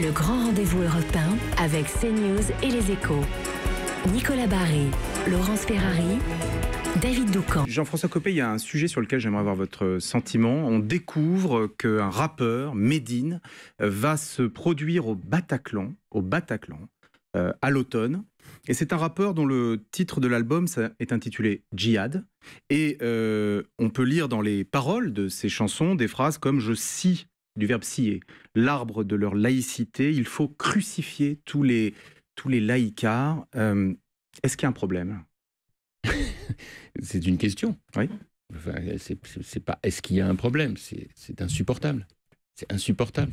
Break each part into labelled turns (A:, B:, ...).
A: le
B: grand rendez-vous européen avec CNews et les échos. Nicolas Barré, Laurence Ferrari, David
A: Doucan. Jean-François Copé, il y a un sujet sur lequel j'aimerais avoir votre sentiment. On découvre qu'un rappeur, Médine, va se produire au Bataclan, au Bataclan, euh, à l'automne. Et c'est un rappeur dont le titre de l'album est intitulé Djihad. Et euh, on peut lire dans les paroles de ses chansons des phrases comme Je scie du verbe scier, l'arbre de leur laïcité, il faut crucifier tous les, tous les laïcars. Euh, est-ce qu'il y a un problème C'est une question. Oui.
C: Enfin, c'est pas est-ce qu'il y a un problème, c'est insupportable. C'est insupportable.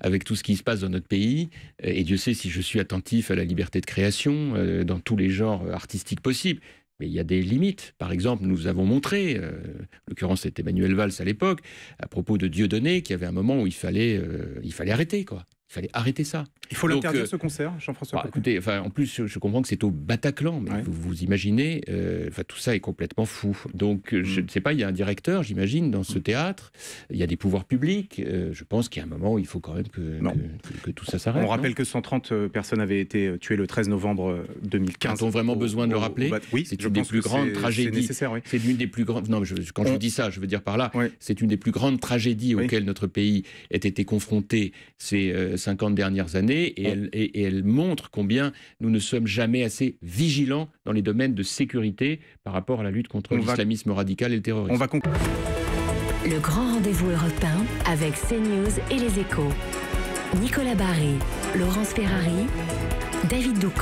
C: Avec tout ce qui se passe dans notre pays, euh, et Dieu sait si je suis attentif à la liberté de création euh, dans tous les genres artistiques possibles, mais il y a des limites. Par exemple, nous avons montré, c'était Emmanuel Valls à l'époque, à propos de Dieudonné, y avait un moment où il fallait, euh, il fallait arrêter, quoi. Il fallait arrêter ça. Il faut l'interdire, euh, ce concert, Jean-François bah, Écoutez, enfin, en plus, je, comprends que c'est au Bataclan, mais vous, vous, imaginez, euh, enfin, tout ça est complètement fou. Donc, euh, je mm. ne sais pas, il y a un directeur, j'imagine, dans ce mm. théâtre, il y a des pouvoirs publics. je pense qu'il y a un moment où il faut quand même que, que, tout ça s'arrête. On rappelle
A: que 130 personnes avaient été tuées le 13 novembre 2015. a vraiment besoin de le rappeler Oui, c'est une des plus grandes tragédies. C'est l'une des plus grandes.
C: Non, quand je dis ça, je veux dire par là, c'est une des plus grandes tragédies auxquelles notre pays a été confronté. C'est 50 dernières années et elle, montre combien nous ne sommes jamais assez vigilants dans les domaines de sécurité par rapport à la lutte contre l'islamisme radical et le terrorisme. On va
B: Le grand rendez-vous européen avec CNews et les échos. Nicolas Laurence Ferrari, David Doucan.